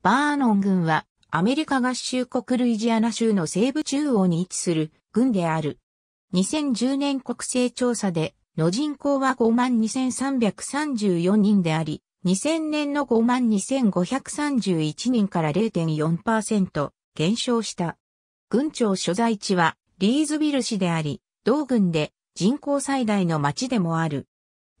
バーノン軍はアメリカ合衆国ルイジアナ州の西部中央に位置する軍である。2010年国勢調査での人口は52,334人であり、2000年の52,531人から0.4%減少した。軍庁所在地はリーズビル市であり、同軍で人口最大の町でもある。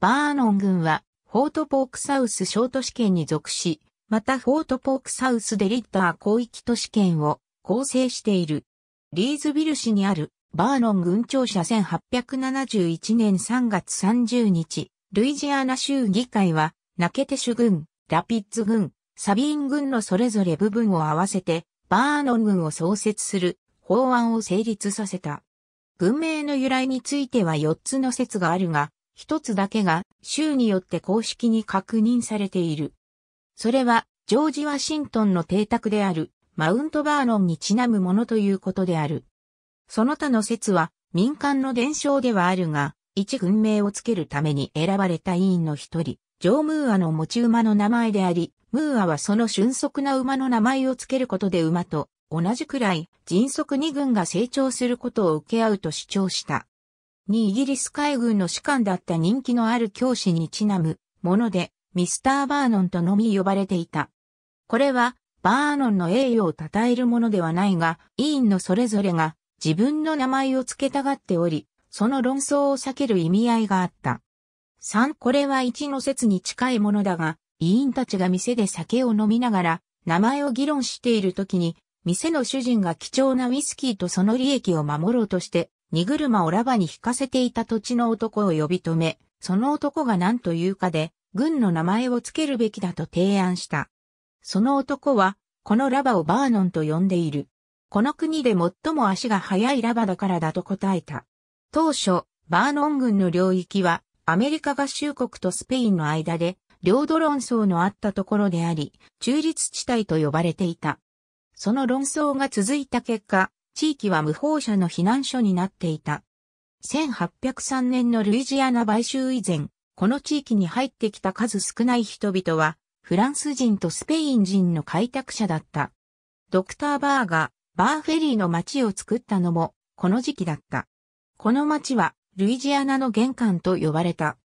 バーノン軍は、フォートポークサウスート試験に属し、またフォートポークサウスデリッター広域都市圏を構成している。リーズビル市にあるバーノン軍庁舎1871年3月30日、ルイジアナ州議会は、ナケテシュ軍、ラピッツ軍、サビーン軍のそれぞれ部分を合わせて、バーノン軍を創設する法案を成立させた。軍名の由来については4つの説があるが、1つだけが州によって公式に確認されている。それは、ジョージ・ワシントンの邸宅である、マウントバーノンにちなむものということである。その他の説は、民間の伝承ではあるが、一軍名をつけるために選ばれた委員の一人、ジョー・ムーアの持ち馬の名前であり、ムーアはその俊足な馬の名前をつけることで馬と同じくらい迅速に軍が成長することを受け合うと主張した。にイギリス海軍の士官だった人気のある教師にちなむもので、ミスター・バーノンとのみ呼ばれていた。これは、バーノンの栄誉を称えるものではないが、委員のそれぞれが自分の名前を付けたがっており、その論争を避ける意味合いがあった。3、これは1の説に近いものだが、委員たちが店で酒を飲みながら、名前を議論している時に、店の主人が貴重なウイスキーとその利益を守ろうとして、荷車をラバに引かせていた土地の男を呼び止め、その男が何というかで、軍の名前をつけるべきだと提案した。その男は、このラバをバーノンと呼んでいる。この国で最も足が速いラバだからだと答えた。当初、バーノン軍の領域は、アメリカ合衆国とスペインの間で、領土論争のあったところであり、中立地帯と呼ばれていた。その論争が続いた結果、地域は無法者の避難所になっていた。1803年のルイジアナ買収以前、この地域に入ってきた数少ない人々は、フランス人とスペイン人の開拓者だった。ドクター・バーが、バーフェリーの町を作ったのも、この時期だった。この町は、ルイジアナの玄関と呼ばれた。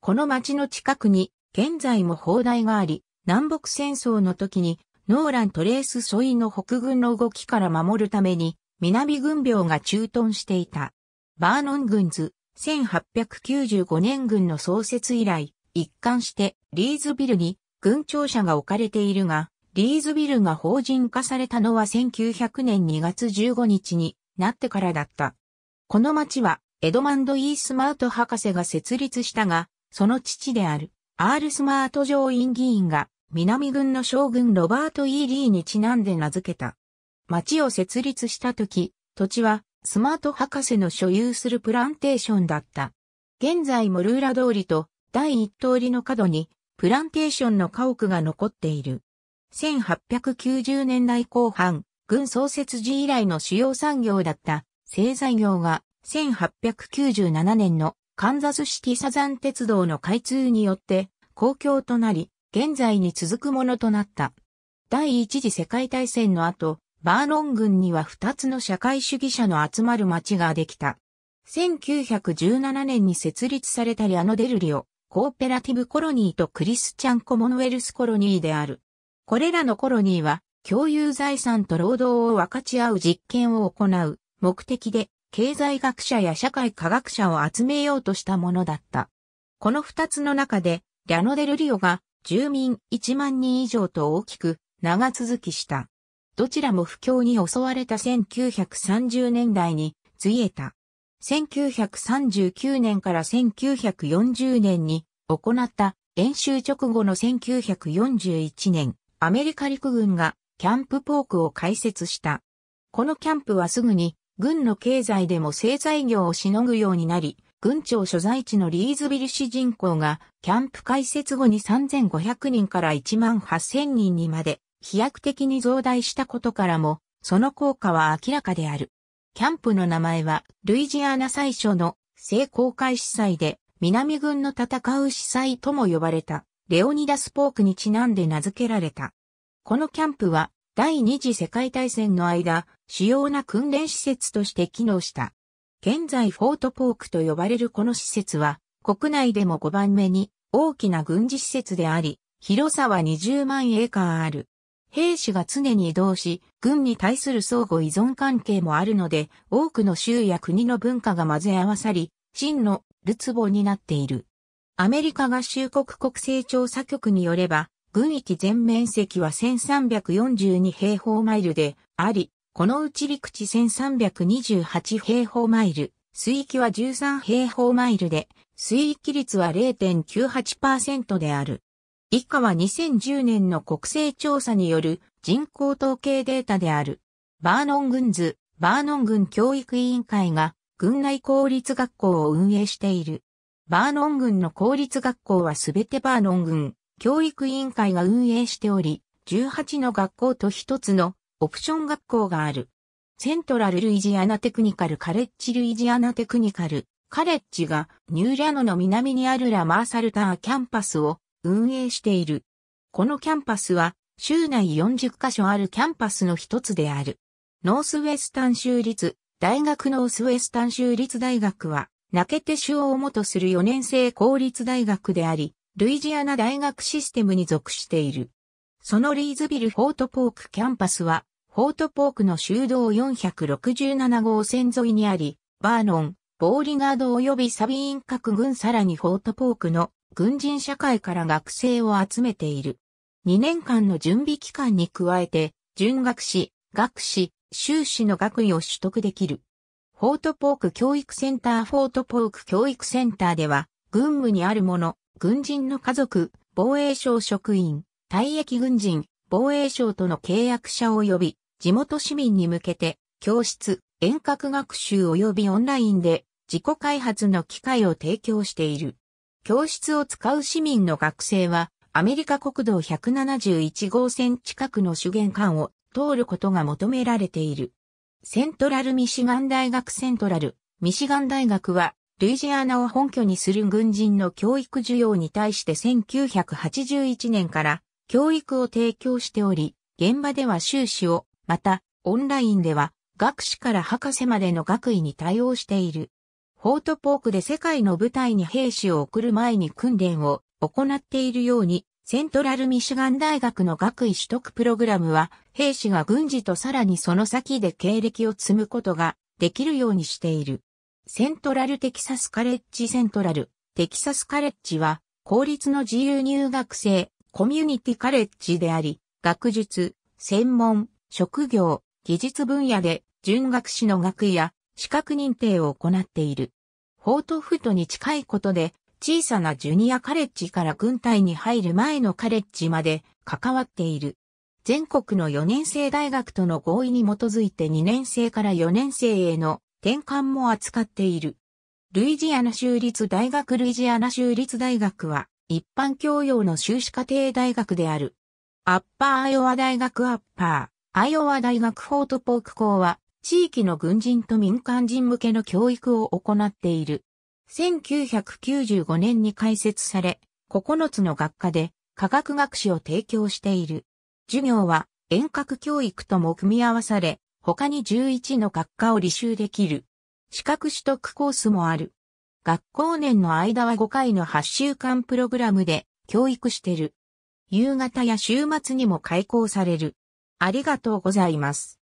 この町の近くに、現在も砲台があり、南北戦争の時に、ノーラン・トレース沿いの北軍の動きから守るために、南軍病が駐屯していた。バーノン軍図、1895年軍の創設以来、一貫してリーズビルに軍庁舎が置かれているが、リーズビルが法人化されたのは1900年2月15日になってからだった。この町はエドマンド・イースマート博士が設立したが、その父であるアール・スマート上院議員が南軍の将軍ロバート・イー・リーにちなんで名付けた。町を設立した時、土地はスマート博士の所有するプランテーションだった。現在もルーラ通りと第一通りの角にプランテーションの家屋が残っている。1890年代後半、軍創設時以来の主要産業だった製材業が1897年のカンザスシティサザン鉄道の開通によって公共となり、現在に続くものとなった。第一次世界大戦の後、バーロン郡には二つの社会主義者の集まる町ができた。1917年に設立されたリアノデルリオ、コーペラティブコロニーとクリスチャンコモノウェルスコロニーである。これらのコロニーは、共有財産と労働を分かち合う実験を行う目的で、経済学者や社会科学者を集めようとしたものだった。この二つの中で、リャノデルリオが住民1万人以上と大きく長続きした。どちらも不況に襲われた1930年代に、ついえた。1939年から1940年に行った演習直後の1941年、アメリカ陸軍がキャンプポークを開設した。このキャンプはすぐに軍の経済でも製材業をしのぐようになり、軍庁所在地のリーズビル市人口がキャンプ開設後に3500人から1万8000人にまで飛躍的に増大したことからも、その効果は明らかである。キャンプの名前は、ルイジアナ最初の聖公開司祭で、南軍の戦う司祭とも呼ばれた、レオニダス・ポークにちなんで名付けられた。このキャンプは、第二次世界大戦の間、主要な訓練施設として機能した。現在フォートポークと呼ばれるこの施設は、国内でも5番目に大きな軍事施設であり、広さは20万エーカーある。兵士が常に移動し、軍に対する相互依存関係もあるので、多くの州や国の文化が混ぜ合わさり、真のルツボになっている。アメリカ合衆国国勢調査局によれば、軍域全面積は1342平方マイルであり、このうち陸地1328平方マイル、水域は13平方マイルで、水域率は0.98%である。以下は2010年の国勢調査による人口統計データである。バーノン軍図、バーノン軍教育委員会が、軍内公立学校を運営している。バーノン軍の公立学校はすべてバーノン軍教育委員会が運営しており、18の学校と1つのオプション学校がある。セントラルルイジアナテクニカルカレッジルイジアナテクニカルカレッジがニューリャノの南にあるラマーサルターキャンパスを運営している。このキャンパスは、州内40カ所あるキャンパスの一つである。ノースウェスタン州立、大学ノースウェスタン州立大学は、泣けて主をもとする4年生公立大学であり、ルイジアナ大学システムに属している。そのリーズビル・フォートポークキャンパスは、フォートポークの修道467号線沿いにあり、バーノン、ボーリガード及びサビーン各群さらにフォートポークの軍人社会から学生を集めている。2年間の準備期間に加えて、準学士、学士、修士の学位を取得できる。フォートポーク教育センターフォートポーク教育センターでは、軍務にある者、軍人の家族、防衛省職員、退役軍人、防衛省との契約者及び、地元市民に向けて、教室、遠隔学習及びオンラインで、自己開発の機会を提供している。教室を使う市民の学生は、アメリカ国道171号線近くの主玄関を通ることが求められている。セントラルミシガン大学セントラル、ミシガン大学は、ルイジアナを本拠にする軍人の教育需要に対して1981年から教育を提供しており、現場では修士を、また、オンラインでは、学士から博士までの学位に対応している。フォートポークで世界の部隊に兵士を送る前に訓練を行っているように、セントラルミシガン大学の学位取得プログラムは、兵士が軍事とさらにその先で経歴を積むことができるようにしている。セントラルテキサスカレッジセントラル、テキサスカレッジは、公立の自由入学生、コミュニティカレッジであり、学術、専門、職業、技術分野で、準学士の学位や資格認定を行っている。フォートフトに近いことで、小さなジュニアカレッジから軍隊に入る前のカレッジまで関わっている。全国の4年生大学との合意に基づいて2年生から4年生への転換も扱っている。ルイジアナ州立大学ルイジアナ州立大学は一般教養の修士課程大学である。アッパーアイオワ大学アッパー、アイオワ大学フォートポーク校は地域の軍人と民間人向けの教育を行っている。1995年に開設され、9つの学科で科学学士を提供している。授業は遠隔教育とも組み合わされ、他に11の学科を履修できる。資格取得コースもある。学校年の間は5回の8週間プログラムで教育してる。夕方や週末にも開講される。ありがとうございます。